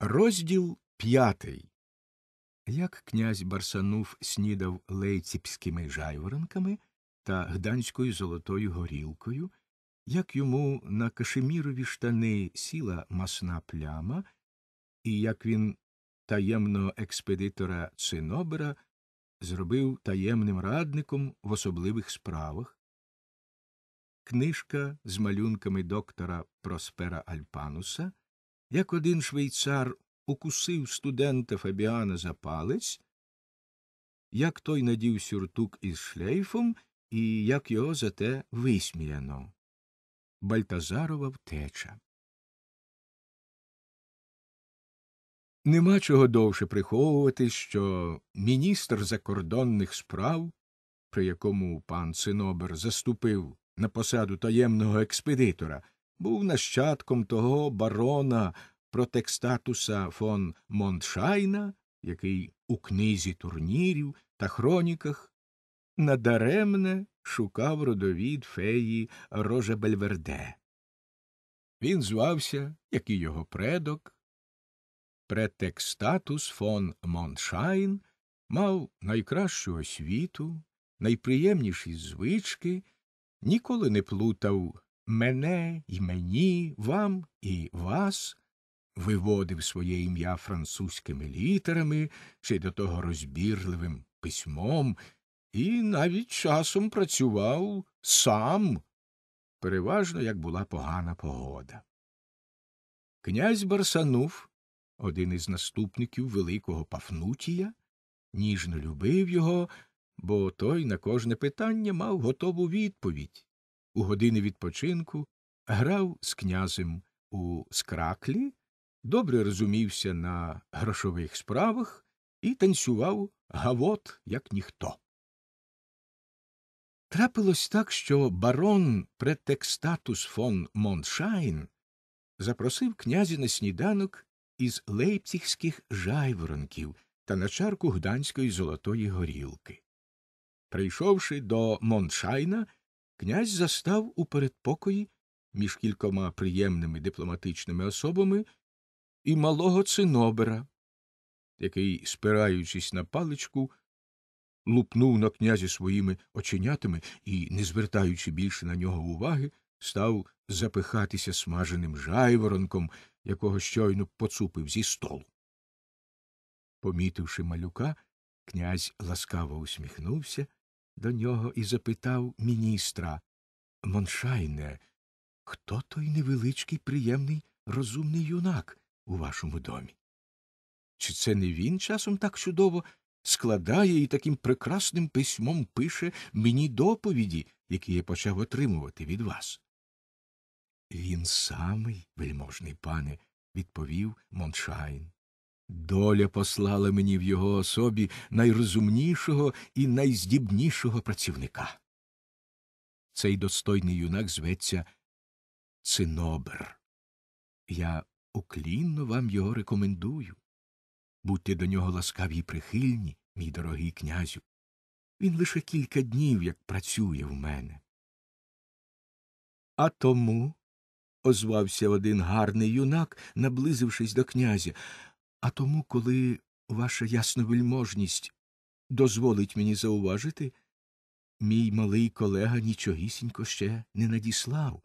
Розділ п'ятий. Як князь Барсанув снідав лейціпськими жайворонками та гданською золотою горілкою, як йому на кашемірові штани сіла масна пляма, і як він таємного експедитора Цинобера зробив таємним радником в особливих справах, книжка з малюнками доктора Проспера Альпануса – як один швейцар укусив студента Фабіана за палець, як той надів сюртук із шлейфом і як його за те висміяно. Бальтазарова втеча. Нема чого довше приховувати, що міністр закордонних справ, при якому пан Цинобер заступив на посаду таємного експедитора, був нащадком того барона протекстатуса фон Монтшайна, який у книзі турнірів та хроніках надаремне шукав родовід феї Рожебельверде. Він звався, як і його предок. Претекстатус фон Моншайн мав найкращу освіту, найприємніші звички, ніколи не плутав мене і мені, вам і вас, виводив своє ім'я французькими літерами ще й до того розбірливим письмом, і навіть часом працював сам, переважно як була погана погода. Князь Барсанув, один із наступників великого Пафнутія, ніжно любив його, бо той на кожне питання мав готову відповідь, у години відпочинку, грав з князем у скраклі, добре розумівся на грошових справах і танцював гавот, як ніхто. Трапилось так, що барон претекстатус фон Моншайн запросив князя на сніданок із лейпцігських жайворонків та на чарку гданської золотої горілки. Прийшовши до Моншайна, князь застав у передпокої між кількома приємними дипломатичними особами і малого цинобера, який, спираючись на паличку, лупнув на князі своїми оченятами і, не звертаючи більше на нього уваги, став запихатися смаженим жайворонком, якого щойно поцупив зі столу. Помітивши малюка, князь ласкаво усміхнувся до нього і запитав міністра Моншайне, хто той невеличкий, приємний, розумний юнак у вашому домі? Чи це не він часом так чудово складає і таким прекрасним письмом пише мені доповіді, які я почав отримувати від вас? Він самий, вельможний пане, відповів Моншайн. Доля послала мені в його особі найрозумнішого і найздібнішого працівника. Цей достойний юнак зветься Цинобер. Я уклінно вам його рекомендую. Будьте до нього ласкаві й прихильні, мій дорогий князю. Він лише кілька днів як працює в мене. А тому, озвався один гарний юнак, наблизившись до князя. А тому, коли ваша ясновельможність дозволить мені зауважити, мій малий колега нічогісінько ще не надіслав,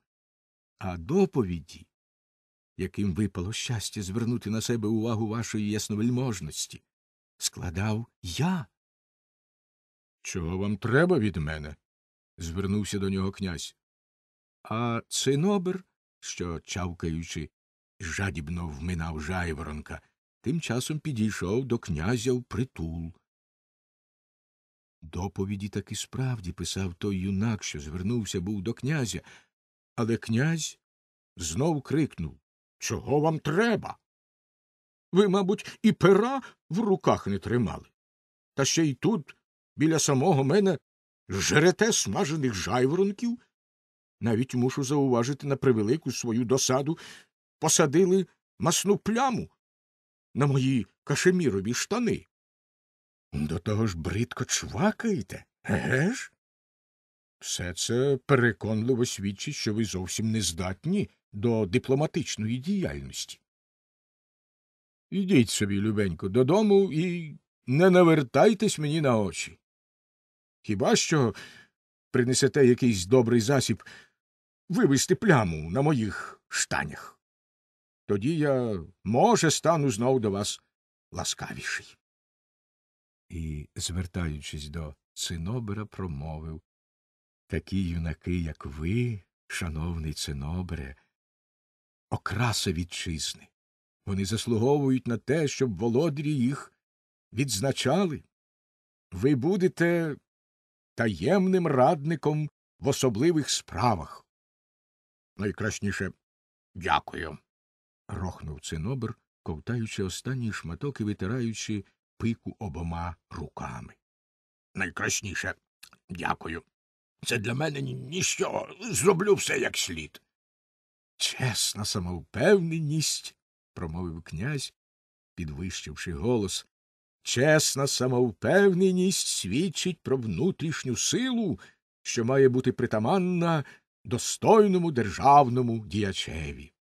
а доповіді, яким випало щастя звернути на себе увагу вашої ясновельможності, складав я. Чого вам треба від мене? звернувся до нього князь. А цинобер, що, чавкаючи, жадібно вминав жайворонка, тим часом підійшов до князя в притул. Доповіді таки справді писав той юнак, що звернувся був до князя, але князь знов крикнув Чого вам треба? Ви, мабуть, і пера в руках не тримали. Та ще й тут, біля самого мене, жерете смажених жайворонків. Навіть мушу зауважити на превелику свою досаду посадили масну пляму на мої кашемірові штани. До того ж бридко чвакаєте, еге ж? Все це переконливо свідчить, що ви зовсім не здатні до дипломатичної діяльності. Ідіть собі, любенько, додому і не навертайтесь мені на очі. Хіба що принесете якийсь добрий засіб вивести пляму на моїх штанях. Тоді я, може, стану знов до вас ласкавіший. І, звертаючись до цинобера, промовив Такі юнаки, як ви, шановний цинобере, окраса вітчизни. Вони заслуговують на те, щоб володрі їх відзначали. Ви будете таємним радником в особливих справах. Найкрасніше дякую рохнув цинобер, ковтаючи останній шматок і витираючи пику обома руками. Найкрасніше дякую. Це для мене ніщо. Зроблю все як слід. Чесна самовпевненість, промовив князь, підвищивши голос. Чесна самовпевненість свідчить про внутрішню силу, що має бути притаманна достойному державному діячеві.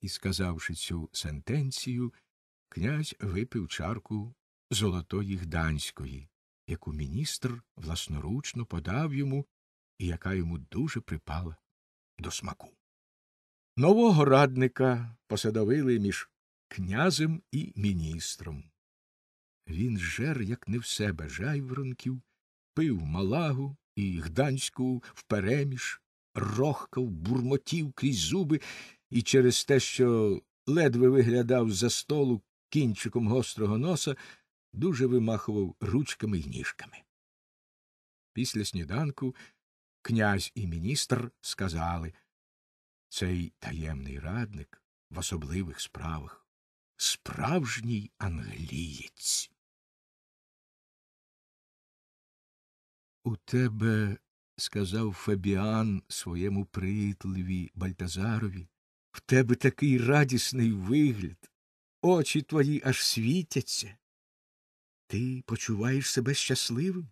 І, сказавши цю сентенцію, князь випив чарку золотої гданської, яку міністр власноручно подав йому і яка йому дуже припала до смаку. Нового радника посадовили між князем і міністром. Він жер, як не в себе жайворонків, пив малагу і гданську впереміж, рохкав, бурмотів крізь зуби і через те, що ледве виглядав за столу кінчиком гострого носа, дуже вимахував ручками й ніжками. Після сніданку князь і міністр сказали цей таємний радник в особливих справах справжній англієць. У тебе, сказав Фабіан своєму притливі Бальтазарові, в тебе такий радісний вигляд, очі твої аж світяться. Ти почуваєш себе щасливим?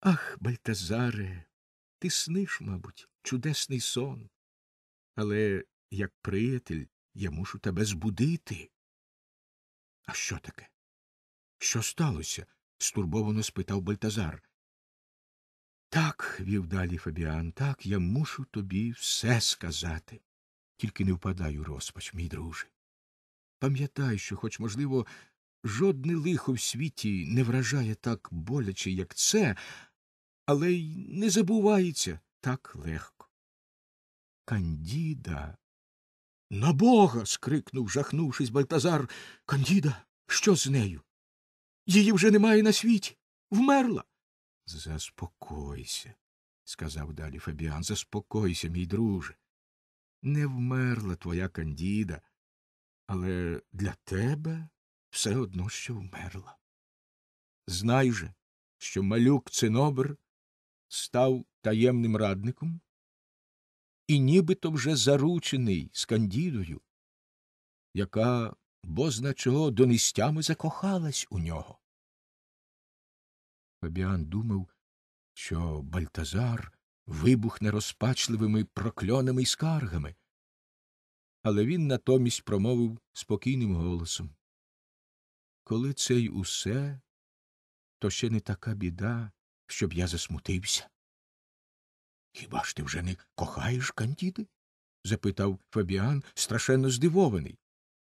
Ах, Бальтазаре, ти сниш, мабуть, чудесний сон. Але, як приятель, я мушу тебе збудити. А що таке? Що сталося? стурбовано спитав Бальтазар. Так, вів далі Фабіан, так я мушу тобі все сказати. Тільки не впадай у розпач, мій друже. Пам'ятай, що, хоч, можливо, жодне лихо в світі не вражає так боляче, як це, але й не забувається так легко. Кандіда. На бога. скрикнув, жахнувшись, Бальтазар. Кандіда, що з нею? Її вже немає на світі. Вмерла. Заспокойся, сказав далі Фабіан, заспокойся, мій друже не вмерла твоя Кандіда, але для тебе все одно що вмерла. Знай же, що малюк цинобр став таємним радником і нібито вже заручений з Кандідою, яка бозна чого донестями закохалась у нього. Фабіан думав, що Бальтазар вибухне розпачливими прокльонами й скаргами. Але він натомість промовив спокійним голосом Коли це й усе, то ще не така біда, щоб я засмутився. Хіба ж ти вже не кохаєш Кандіди? запитав Фабіан, страшенно здивований.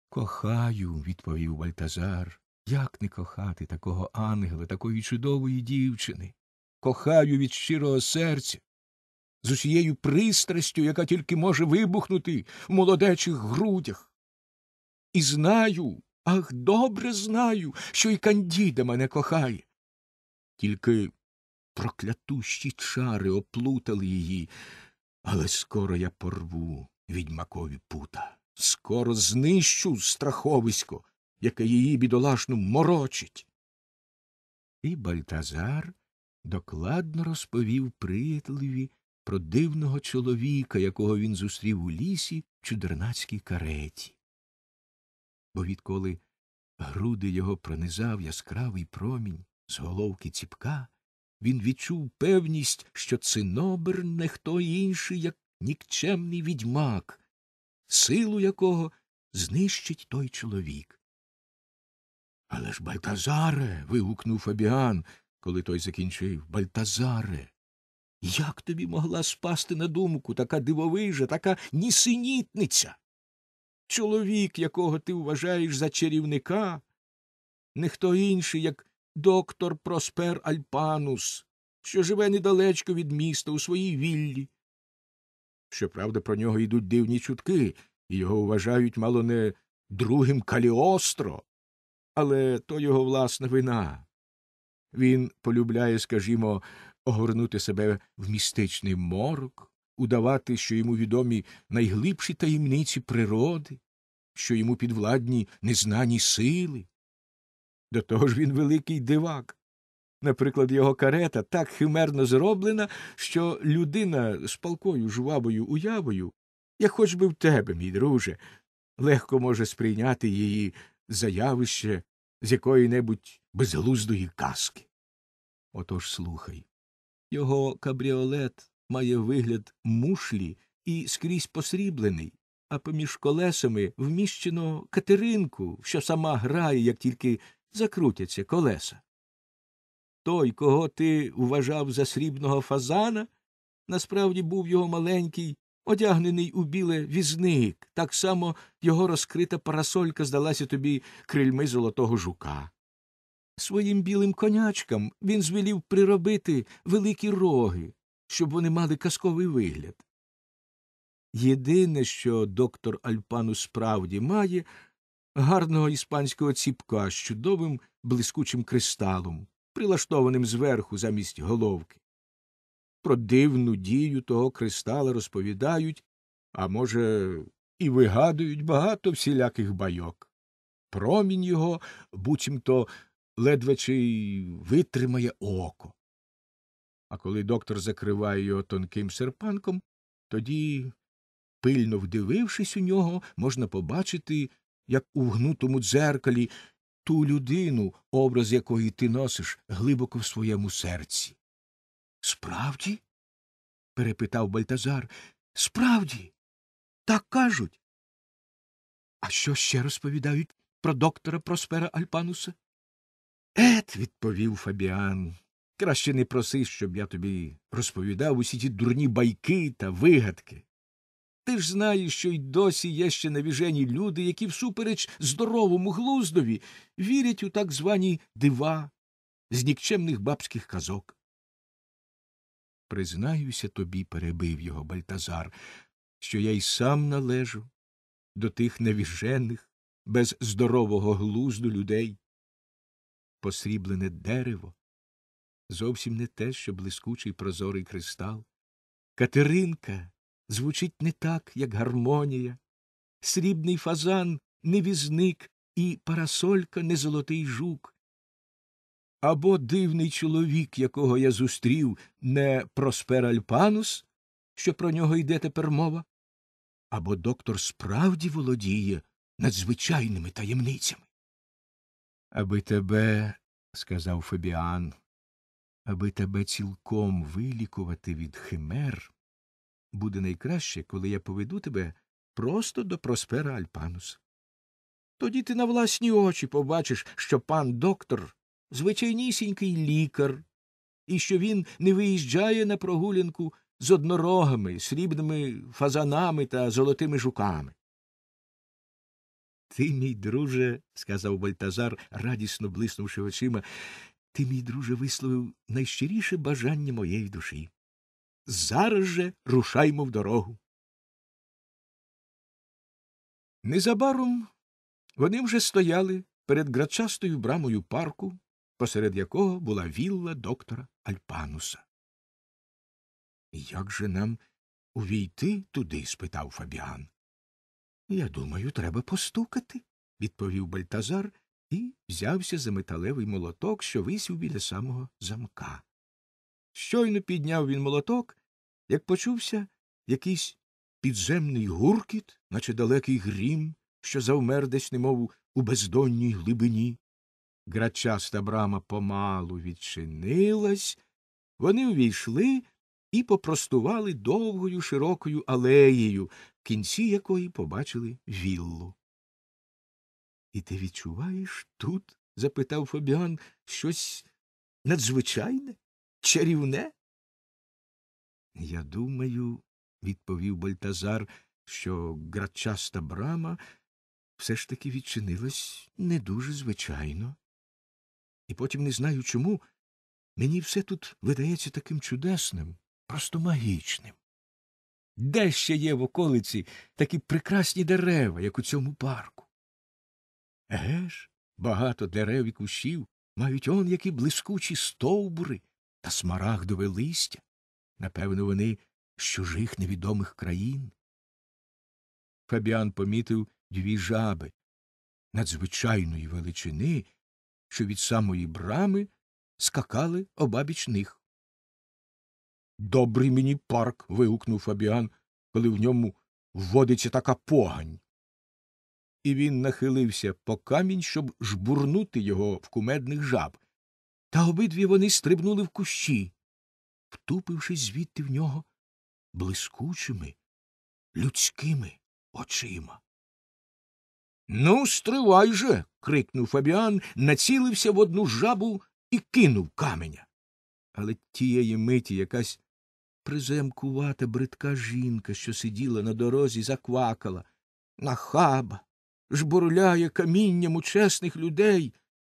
Кохаю, відповів Бальтазар. Як не кохати такого ангела, такої чудової дівчини? Кохаю від щирого серця з усією пристрастю, яка тільки може вибухнути в молодечих грудях. І знаю, ах, добре знаю, що і Кандіда мене кохає. Тільки проклятущі чари оплутали її, але скоро я порву відьмакові пута, скоро знищу страховисько, яке її бідолашну морочить. І Бальтазар докладно розповів приятелеві про дивного чоловіка, якого він зустрів у лісі в чудернацькій кареті. Бо відколи груди його пронизав яскравий промінь з головки ціпка, він відчув певність, що цинобер не хто інший, як нікчемний відьмак, силу якого знищить той чоловік. Але ж, Бальтазаре. вигукнув Фабіан, коли той закінчив. Бальтазаре. Як тобі могла спасти на думку така дивовижа, така нісенітниця? Чоловік, якого ти вважаєш за чарівника, не хто інший, як доктор Проспер Альпанус, що живе недалечко від міста у своїй віллі. Щоправда, про нього йдуть дивні чутки, і його вважають мало не другим каліостро, але то його власна вина. Він полюбляє, скажімо, огорнути себе в містичний морок, удавати, що йому відомі найглибші таємниці природи, що йому підвладні незнані сили. До того ж він великий дивак. Наприклад, його карета так химерно зроблена, що людина з палкою жвавою уявою, як хоч би в тебе, мій друже, легко може сприйняти її заявище з якої небудь безглуздої казки. Отож слухай. Його кабріолет має вигляд мушлі і скрізь посріблений, а поміж колесами вміщено катеринку, що сама грає, як тільки закрутяться колеса. Той, кого ти вважав за срібного фазана, насправді був його маленький, одягнений у біле візник, так само його розкрита парасолька здалася тобі крильми золотого жука. Своїм білим конячкам він звелів приробити великі роги, щоб вони мали казковий вигляд. Єдине, що доктор Альпану справді має, гарного іспанського ціпка з чудовим блискучим кристалом, прилаштованим зверху замість головки. Про дивну дію того кристала розповідають, а може, і вигадують багато всіляких байок. Промінь його буцімто ледве чи витримає око. А коли доктор закриває його тонким серпанком, тоді, пильно вдивившись у нього, можна побачити, як у гнутому дзеркалі ту людину, образ якої ти носиш глибоко в своєму серці. Справді? перепитав Бальтазар. Справді, так кажуть. А що ще розповідають про доктора Проспера Альпануса? Ет, відповів Фабіан. Краще не проси, щоб я тобі розповідав усі ті дурні байки та вигадки. Ти ж знаєш, що й досі є ще навіжені люди, які всупереч здоровому глуздові вірять у так звані дива з нікчемних бабських казок. Признаюся тобі, перебив його Бальтазар, що я й сам належу до тих навіжених, без здорового глузду людей посріблене дерево, зовсім не те, що блискучий прозорий кристал. Катеринка звучить не так, як гармонія, срібний фазан не візник і парасолька не золотий жук. Або дивний чоловік, якого я зустрів, не Проспер Альпанус, що про нього йде тепер мова, або доктор справді володіє надзвичайними таємницями аби тебе, сказав Фабіан, аби тебе цілком вилікувати від химер, буде найкраще, коли я поведу тебе просто до Проспера Альпанус. Тоді ти на власні очі побачиш, що пан доктор звичайнісінький лікар, і що він не виїжджає на прогулянку з однорогами, срібними фазанами та золотими жуками. Ти, мій друже, сказав Бальтазар, радісно блиснувши очима, ти, мій друже, висловив найщиріше бажання моєї душі. Зараз же рушаймо в дорогу. Незабаром вони вже стояли перед грачастою брамою парку, посеред якого була вілла доктора Альпануса. Як же нам увійти туди? спитав Фабіан. Я думаю, треба постукати, відповів Бальтазар і взявся за металевий молоток, що висів біля самого замка. Щойно підняв він молоток, як почувся якийсь підземний гуркіт, наче далекий грім, що завмер десь, немов у бездонній глибині. Грачаста брама помалу відчинилась, вони увійшли і попростували довгою широкою алеєю, кінці якої побачили віллу. І ти відчуваєш тут? запитав Фабіан, щось надзвичайне, чарівне? Я думаю, відповів Бальтазар, що грачаста брама все ж таки відчинилась не дуже звичайно. І потім не знаю чому, мені все тут видається таким чудесним, просто магічним. Де ще є в околиці такі прекрасні дерева, як у цьому парку? Еге ж, багато дерев і кущів мають он які блискучі стовбури та смарагдове листя. Напевно, вони з чужих невідомих країн. Фабіан помітив дві жаби надзвичайної величини, що від самої брами скакали обабіч них. Добрий мені парк. вигукнув Фабіан, коли в ньому вводиться така погань. І він нахилився по камінь, щоб жбурнути його в кумедних жаб. Та обидві вони стрибнули в кущі, втупившись звідти в нього блискучими, людськими очима. Ну, стривай же. крикнув Фабіан, націлився в одну жабу і кинув каменя. Але тієї миті якась приземкувата, бридка жінка, що сиділа на дорозі, заквакала. Нахаба, жбурляє камінням у чесних людей,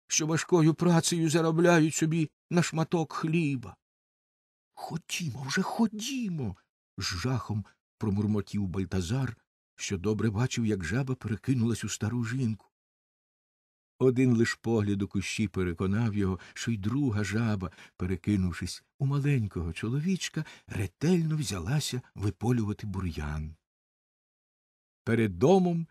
що важкою працею заробляють собі на шматок хліба. Ходімо вже, ходімо. з жахом промурмотів бальтазар, що добре бачив, як жаба перекинулась у стару жінку. Один лиш погляд у кущі переконав його, що й друга жаба, перекинувшись у маленького чоловічка, ретельно взялася виполювати бур'ян. Перед домом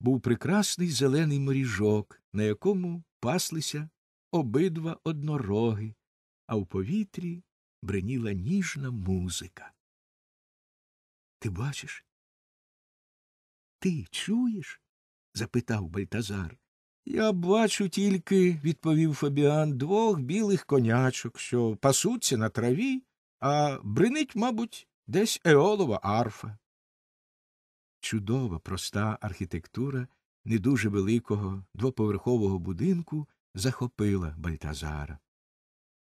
був прекрасний зелений моріжок, на якому паслися обидва однороги, а в повітрі бреніла ніжна музика. Ти бачиш? Ти чуєш? запитав Бальтазар. Я бачу тільки, відповів Фабіан, двох білих конячок, що пасуться на траві, а бринить, мабуть, десь еолова арфа. Чудова, проста архітектура не дуже великого двоповерхового будинку захопила Бальтазара.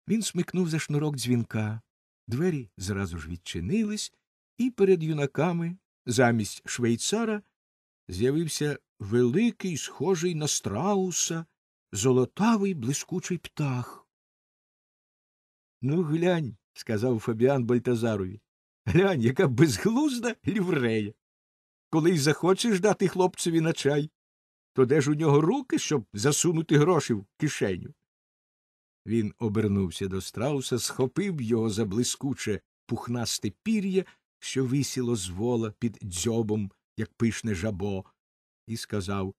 Він смикнув за шнурок дзвінка, двері зразу ж відчинились, і перед юнаками замість швейцара з'явився великий, схожий на страуса, золотавий блискучий птах. Ну, глянь, сказав Фабіан Бальтазарові, глянь, яка безглузда ліврея. Коли й захочеш дати хлопцеві на чай, то де ж у нього руки, щоб засунути гроші в кишеню? Він обернувся до страуса, схопив його за блискуче пухнасте пір'я, що висіло з вола під дзьобом, як пишне жабо, і сказав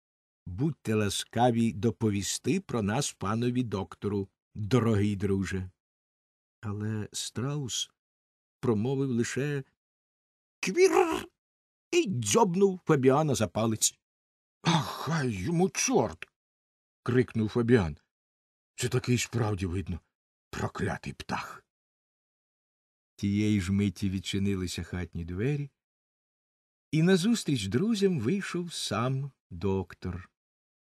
Будьте ласкаві доповісти про нас панові доктору, дорогий друже. Але страус промовив лише Квір. і дзьобнув Фабіана за палець. «Ах, хай йому чорт. крикнув Фабіан. Це такий справді видно проклятий птах. Тієї ж миті відчинилися хатні двері, і назустріч друзям вийшов сам доктор,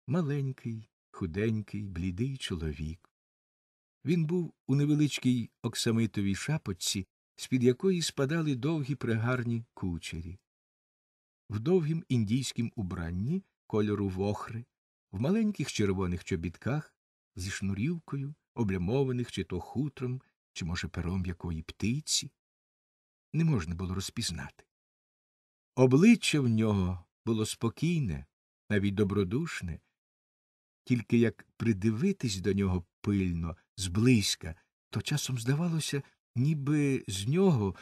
маленький, худенький, блідий чоловік. Він був у невеличкій оксамитовій шапочці, з під якої спадали довгі пригарні кучері. В довгім індійськім убранні кольору вохри, в маленьких червоних чобітках зі шнурівкою, облямованих чи то хутром, чи, може, пером якої птиці, не можна було розпізнати. Обличчя в нього було спокійне, навіть добродушне, тільки як придивитись до нього пильно, зблизька, то часом здавалося, ніби з нього,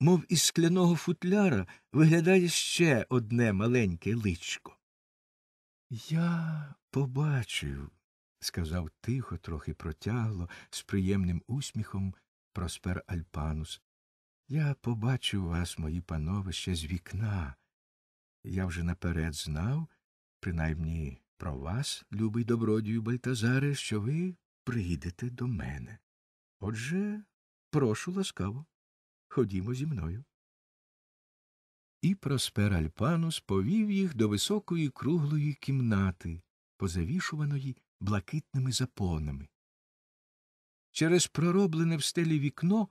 мов із скляного футляра, виглядає ще одне маленьке личко. Я побачив, сказав тихо, трохи протягло, з приємним усміхом проспер Альпанус. Я побачу вас, мої панове, ще з вікна. Я вже наперед знав, принаймні про вас, любий добродію Бальтазаре, що ви прийдете до мене. Отже, прошу ласкаво, ходімо зі мною. І проспер Альпанус повів їх до високої круглої кімнати, позавішуваної блакитними запонами. Через пророблене в стелі вікно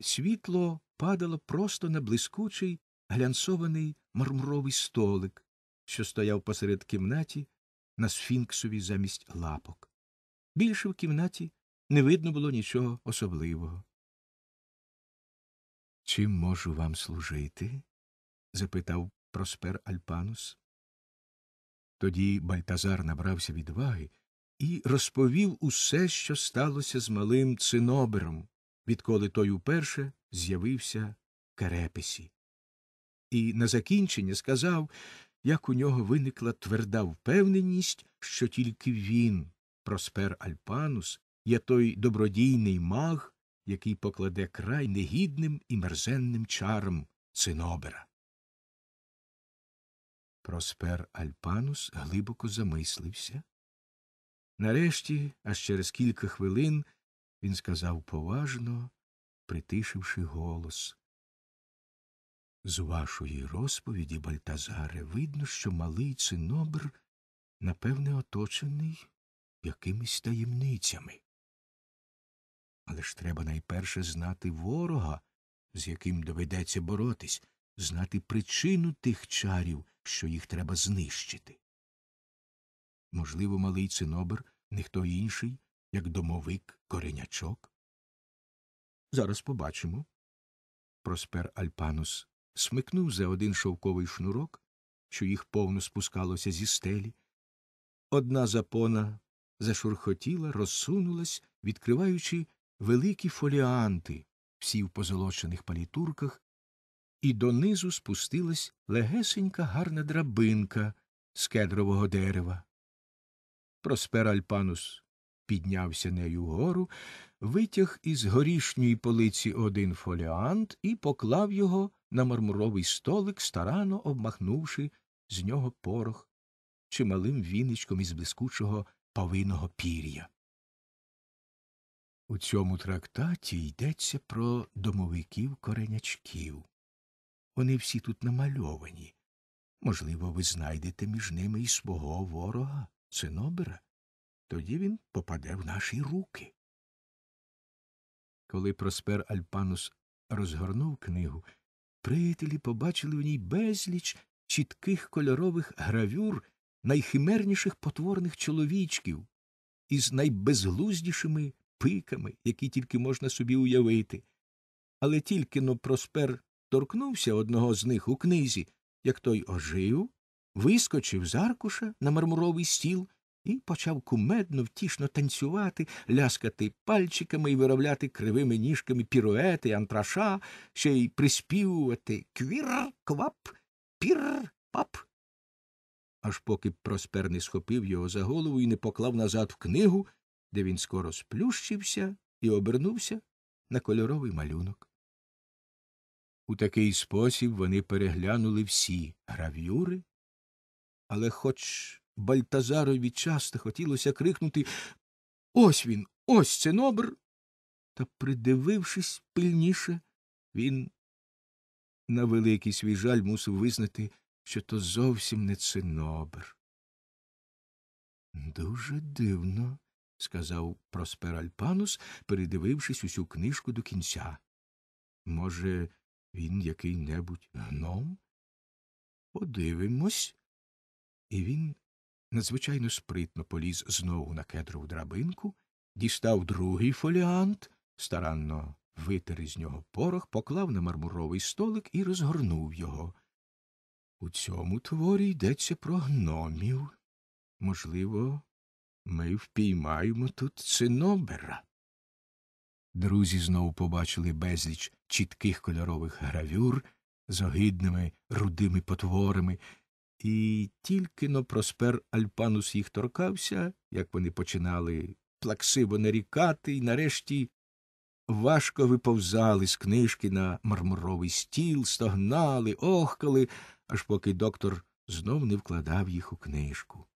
світло падало просто на блискучий глянцований мармуровий столик, що стояв посеред кімнаті на сфінксові замість лапок. Більше в кімнаті не видно було нічого особливого. Чим можу вам служити? запитав проспер Альпанус. Тоді Бальтазар набрався відваги і розповів усе, що сталося з малим цинобером, відколи той уперше з'явився в Керепесі. І на закінчення сказав, як у нього виникла тверда впевненість, що тільки він, проспер Альпанус, є той добродійний маг, який покладе край негідним і мерзенним чарам Цинобера. Проспер Альпанус глибоко замислився. Нарешті, аж через кілька хвилин, він сказав поважно, притишивши голос. З вашої розповіді, Бальтазаре, видно, що малий цинобр, напевне, оточений якимись таємницями. Але ж треба найперше знати ворога, з яким доведеться боротись, знати причину тих чарів, що їх треба знищити. Можливо, малий цинобр, ніхто інший, як домовик коренячок? Зараз побачимо. Проспер Альпанус смикнув за один шовковий шнурок, що їх повно спускалося зі стелі. Одна запона зашурхотіла, розсунулась, відкриваючи великі фоліанти, всі в позолочених палітурках, і донизу спустилась легесенька гарна драбинка з кедрового дерева. Проспер Альпанус піднявся нею вгору, витяг із горішньої полиці один фоліант і поклав його на мармуровий столик, старано обмахнувши з нього порох чималим віничком із блискучого павиного пір'я. У цьому трактаті йдеться про домовиків коренячків. Вони всі тут намальовані. Можливо, ви знайдете між ними і свого ворога, цинобера тоді він попаде в наші руки. Коли Проспер Альпанус розгорнув книгу, приятелі побачили в ній безліч чітких кольорових гравюр найхимерніших потворних чоловічків із найбезглуздішими пиками, які тільки можна собі уявити. Але тільки но Проспер торкнувся одного з них у книзі, як той ожив, вискочив з аркуша на мармуровий стіл і почав кумедно, втішно танцювати, ляскати пальчиками і виробляти кривими ніжками піруети, антраша, ще й приспівувати квір, квап, пір, пап. Аж поки проспер не схопив його за голову і не поклав назад в книгу, де він скоро сплющився і обернувся на кольоровий малюнок. У такий спосіб вони переглянули всі гравюри, але хоч Бальтазарові часто хотілося крикнути Ось він, ось цинобр. Та, придивившись пильніше, він на великий свій жаль мусив визнати, що то зовсім не цинобр. Дуже дивно, сказав Проспер Альпанус, передивившись усю книжку до кінця. Може, він який небудь гном? Подивимось. І він надзвичайно спритно поліз знову на кедрову драбинку, дістав другий фоліант, старанно витер із нього порох, поклав на мармуровий столик і розгорнув його. У цьому творі йдеться про гномів. Можливо, ми впіймаємо тут цинобера. Друзі знову побачили безліч чітких кольорових гравюр з огидними рудими потворами, і тільки но проспер Альпанус їх торкався, як вони починали плаксиво нарікати і нарешті важко виповзали з книжки на мармуровий стіл, стогнали, охкали, аж поки доктор знов не вкладав їх у книжку.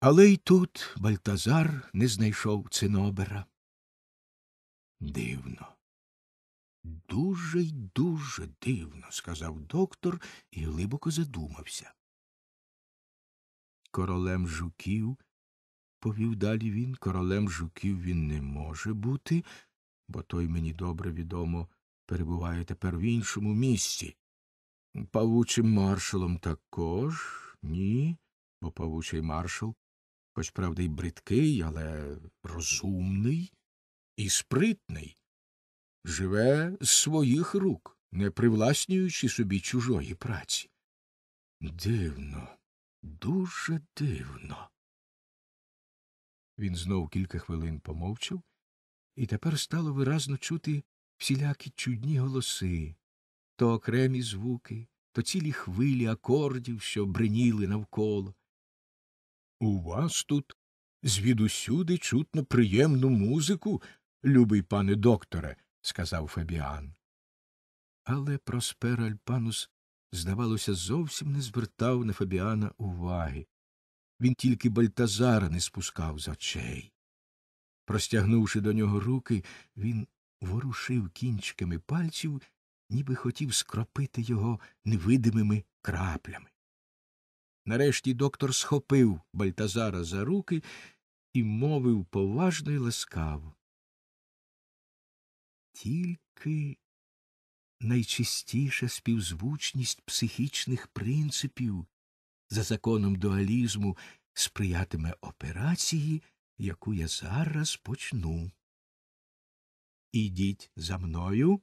Але й тут Бальтазар не знайшов цинобера. Дивно. Дуже й дуже дивно, сказав доктор і глибоко задумався. Королем жуків, повів далі він, королем жуків він не може бути, бо той мені добре відомо перебуває тепер в іншому місці. Павучим маршалом також ні, бо павучий маршал, хоч правда, й бридкий, але розумний і спритний живе з своїх рук, не привласнюючи собі чужої праці. Дивно, дуже дивно. Він знов кілька хвилин помовчав, і тепер стало виразно чути всілякі чудні голоси, то окремі звуки, то цілі хвилі акордів, що бриніли навколо. У вас тут звідусюди чутно приємну музику, любий пане докторе, сказав Фабіан. Але Проспер Альпанус, здавалося, зовсім не звертав на Фабіана уваги. Він тільки Бальтазара не спускав з очей. Простягнувши до нього руки, він ворушив кінчиками пальців, ніби хотів скропити його невидимими краплями. Нарешті доктор схопив Бальтазара за руки і мовив поважно й ласкаво тільки найчистіша співзвучність психічних принципів за законом дуалізму сприятиме операції, яку я зараз почну. Ідіть за мною.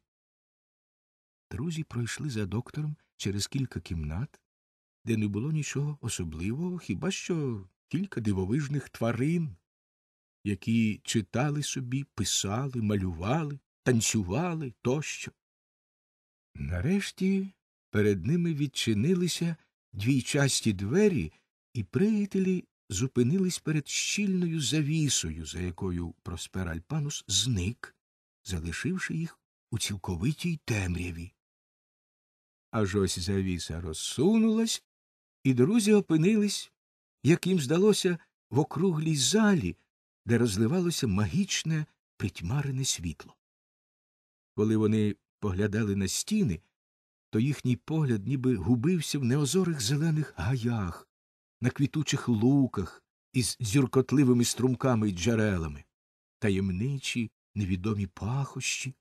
Друзі пройшли за доктором через кілька кімнат, де не було нічого особливого, хіба що кілька дивовижних тварин, які читали собі, писали, малювали, танцювали тощо. Нарешті перед ними відчинилися дві часті двері, і приятелі зупинились перед щільною завісою, за якою Проспер Альпанус зник, залишивши їх у цілковитій темряві. Аж ось завіса розсунулась, і друзі опинились, як їм здалося, в округлій залі, де розливалося магічне притьмарене світло. Коли вони поглядали на стіни, то їхній погляд ніби губився в неозорих зелених гаях, на квітучих луках із зюркотливими струмками й джерелами. Таємничі, невідомі пахощі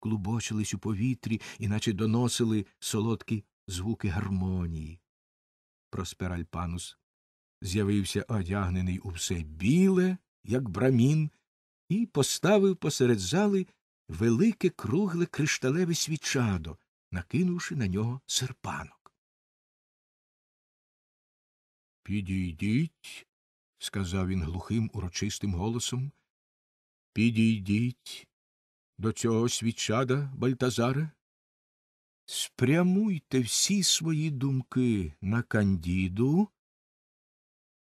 клубочились у повітрі, іначе доносили солодкі звуки гармонії. Просперальпанус з'явився одягнений у все біле, як брамін, і поставив посеред зали велике кругле кришталеве свічадо, накинувши на нього серпанок. Підійдіть, сказав він глухим, урочистим голосом. Підійдіть до цього свічада, Бальтазаре. Спрямуйте всі свої думки на Кандіду,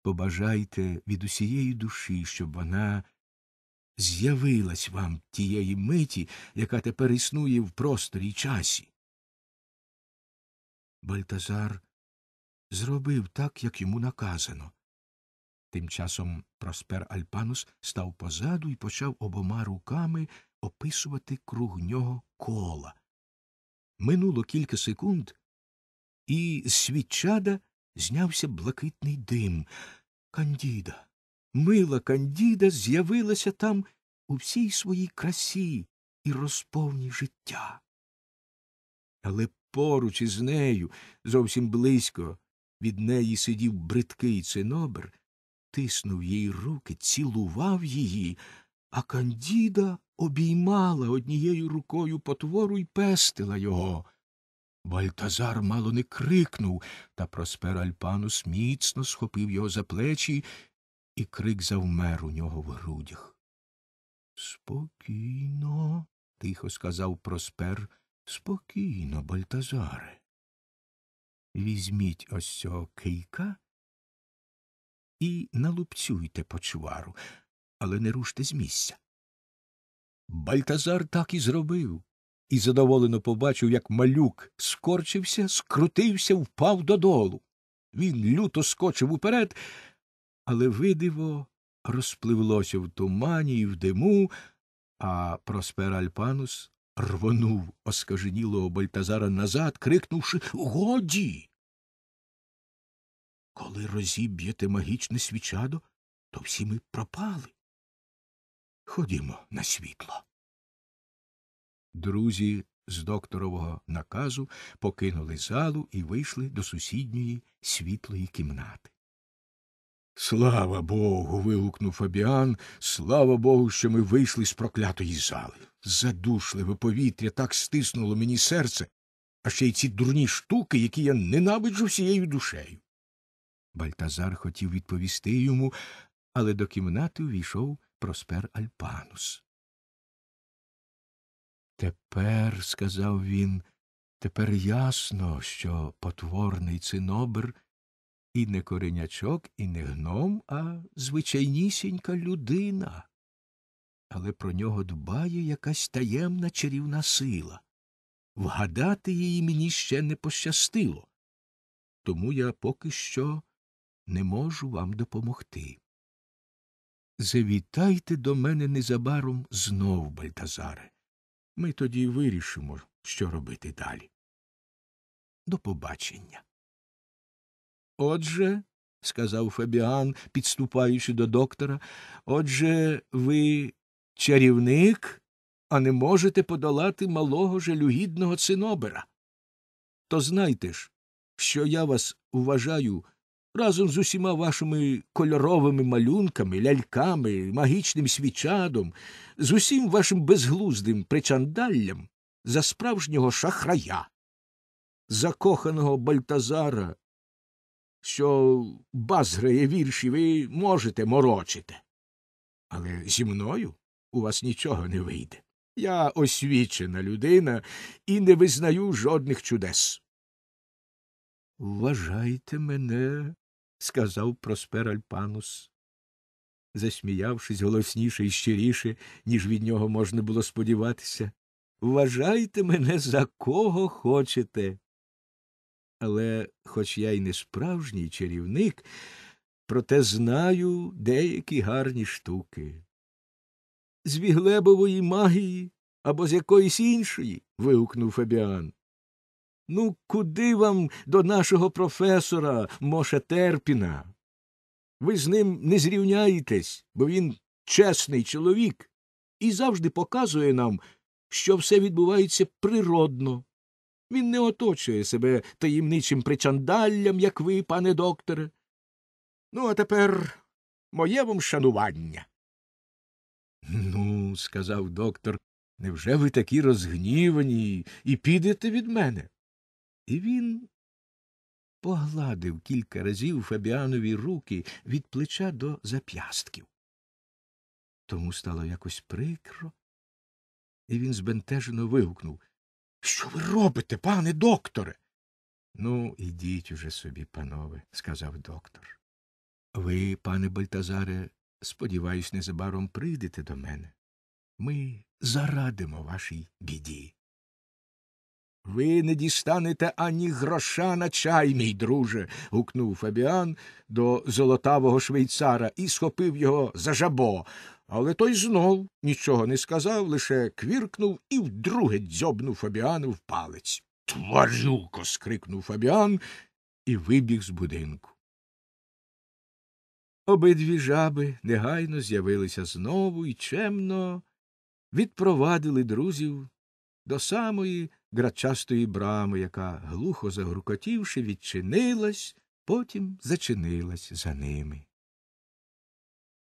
побажайте від усієї душі, щоб вона з'явилась вам тієї миті, яка тепер існує в просторі часі. Бальтазар зробив так, як йому наказано. Тим часом проспер Альпанус став позаду і почав обома руками описувати круг нього кола. Минуло кілька секунд, і з свічада знявся блакитний дим. Кандіда мила Кандіда з'явилася там у всій своїй красі і розповні життя. Але поруч із нею, зовсім близько, від неї сидів бридкий цинобр, тиснув їй руки, цілував її, а Кандіда обіймала однією рукою потвору і пестила його. Бальтазар мало не крикнув, та Проспер Альпанус міцно схопив його за плечі і крик завмер у нього в грудях. Спокійно, тихо сказав Проспер, спокійно, Бальтазаре. Візьміть ось цього кийка і налупцюйте почвару, але не руште з місця. Бальтазар так і зробив, і задоволено побачив, як малюк скорчився, скрутився, впав додолу. Він люто скочив уперед, але видиво розпливлося в тумані і в диму, а Проспер Альпанус рвонув оскаженілого Бальтазара назад, крикнувши Годі. Коли розіб'єте магічне свічадо, то всі ми пропали. Ходімо на світло. Друзі з докторового наказу покинули залу і вийшли до сусідньої світлої кімнати. Слава Богу. вигукнув Фабіан, слава Богу, що ми вийшли з проклятої зали. Задушливе повітря так стиснуло мені серце, а ще й ці дурні штуки, які я ненавиджу всією душею. Бальтазар хотів відповісти йому, але до кімнати увійшов проспер Альпанус. Тепер, сказав він, тепер ясно, що потворний цинобр і не коренячок, і не гном, а звичайнісінька людина. Але про нього дбає якась таємна чарівна сила. Вгадати її мені ще не пощастило, тому я поки що не можу вам допомогти. Завітайте до мене незабаром знов, Бальтазаре. Ми тоді вирішимо, що робити далі. До побачення. Отже, сказав Фабіан, підступаючи до доктора, отже, ви чарівник, а не можете подолати малого жалюгідного цинобера. То знайте ж, що я вас вважаю разом з усіма вашими кольоровими малюнками, ляльками, магічним свічадом, з усім вашим безглуздим причандаллям за справжнього шахрая. Закоханого Бальтазара що базграє вірші ви можете морочити. Але зі мною у вас нічого не вийде. Я освічена людина і не визнаю жодних чудес. Вважайте мене, сказав Проспер Альпанус, засміявшись голосніше і щиріше, ніж від нього можна було сподіватися. Вважайте мене за кого хочете. Але, хоч я й не справжній чарівник, проте знаю деякі гарні штуки. З Віглебової магії або з якоїсь іншої. вигукнув Фабіан. Ну, куди вам до нашого професора Моше Терпіна? Ви з ним не зрівняєтесь, бо він чесний чоловік і завжди показує нам, що все відбувається природно, він не оточує себе таємничим причандаллям, як ви, пане докторе. Ну, а тепер моє вам шанування. Ну, сказав доктор, невже ви такі розгнівані і підете від мене? І він погладив кілька разів Фабіанові руки від плеча до зап'ястків. Тому стало якось прикро, і він збентежено вигукнув що ви робите, пане докторе? Ну, ідіть уже собі, панове, сказав доктор. Ви, пане Бальтазаре, сподіваюсь, незабаром прийдете до мене. Ми зарадимо вашій біді. Ви не дістанете ані гроша на чай, мій друже. гукнув Фабіан до золотавого швейцара і схопив його за жабо. Але той знов нічого не сказав, лише квіркнув і вдруге дзьобнув Фабіану в палець. Тварюко. скрикнув Фабіан і вибіг з будинку. Обидві жаби негайно з'явилися знову і чемно відпровадили друзів до самої грачастої брами, яка, глухо загрукотівши, відчинилась, потім зачинилась за ними.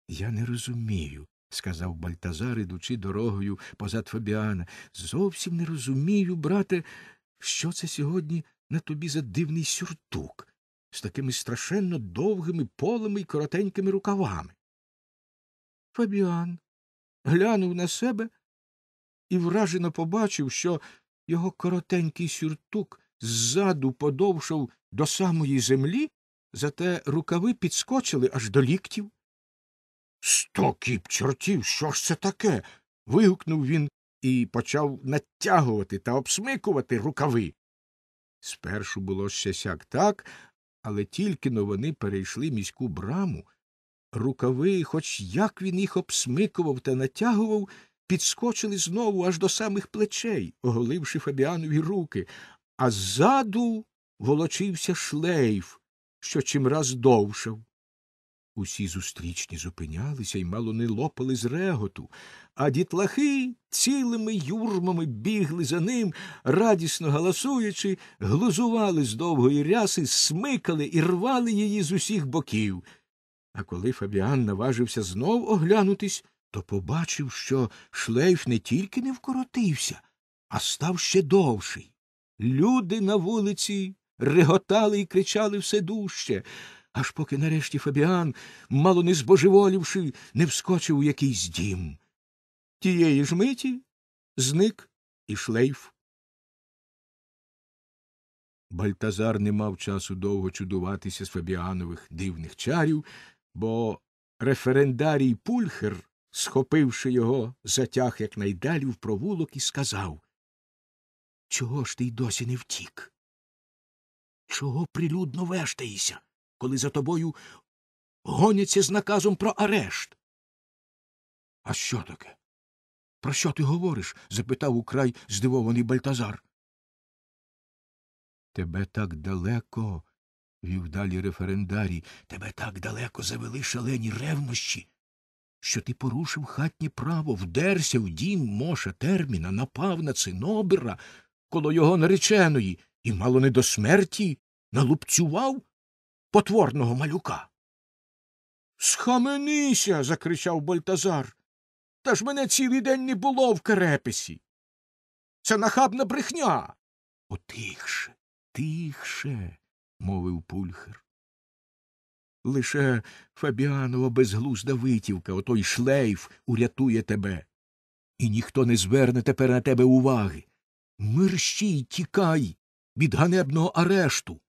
Я не розумію, сказав Бальтазар, ідучи дорогою позад Фабіана. Зовсім не розумію, брате, що це сьогодні на тобі за дивний сюртук з такими страшенно довгими полами і коротенькими рукавами. Фабіан глянув на себе і вражено побачив, що його коротенький сюртук ззаду подовшав до самої землі, зате рукави підскочили аж до ліктів. Сто кіп чортів, що ж це таке? вигукнув він і почав натягувати та обсмикувати рукави. Спершу було ще сяк так, але тільки но вони перейшли міську браму. Рукави, хоч як він їх обсмикував та натягував, підскочили знову аж до самих плечей, оголивши Фабіанові руки, а ззаду волочився шлейф, що чимраз довшав. Усі зустрічні зупинялися і мало не лопали з реготу, а дітлахи цілими юрмами бігли за ним, радісно галасуючи, глузували з довгої ряси, смикали і рвали її з усіх боків. А коли Фабіан наважився знов оглянутись, то побачив, що шлейф не тільки не вкоротився, а став ще довший. Люди на вулиці реготали і кричали все дужче аж поки нарешті Фабіан, мало не збожеволівши, не вскочив у якийсь дім. Тієї ж миті зник і шлейф. Бальтазар не мав часу довго чудуватися з Фабіанових дивних чарів, бо референдарій пульхер, схопивши його, затяг якнайдалі в провулок і сказав Чого ж ти й досі не втік? Чого прилюдно вештаєшся? коли за тобою гоняться з наказом про арешт. А що таке? Про що ти говориш? запитав украй здивований Бальтазар. Тебе так далеко, вів далі референдарій, тебе так далеко завели шалені ревнощі, що ти порушив хатнє право, вдерся в дім моша терміна, напав на цинобера коло його нареченої і мало не до смерті налупцював потворного малюка. Схаменися. закричав Бальтазар. Та ж мене цілий день не було в Керепесі. Це нахабна брехня. О, тихше, тихше, мовив пульхер. Лише Фабіанова безглузда витівка, отой шлейф урятує тебе. І ніхто не зверне тепер на тебе уваги. Мерщій тікай від ганебного арешту,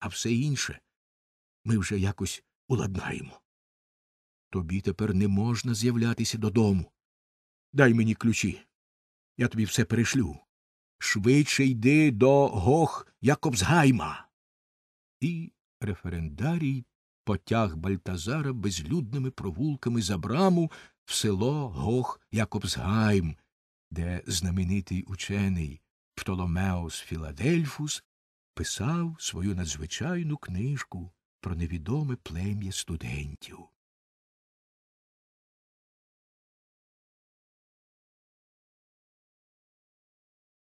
а все інше ми вже якось уладнаємо. Тобі тепер не можна з'являтися додому. Дай мені ключі. Я тобі все перешлю. Швидше йди до гох Якобсгайма. І референдарій потяг Бальтазара безлюдними провулками за браму в село Гох Якобсгайм, де знаменитий учений Птоломеос Філадельфус писав свою надзвичайну книжку про невідоме плем'я студентів.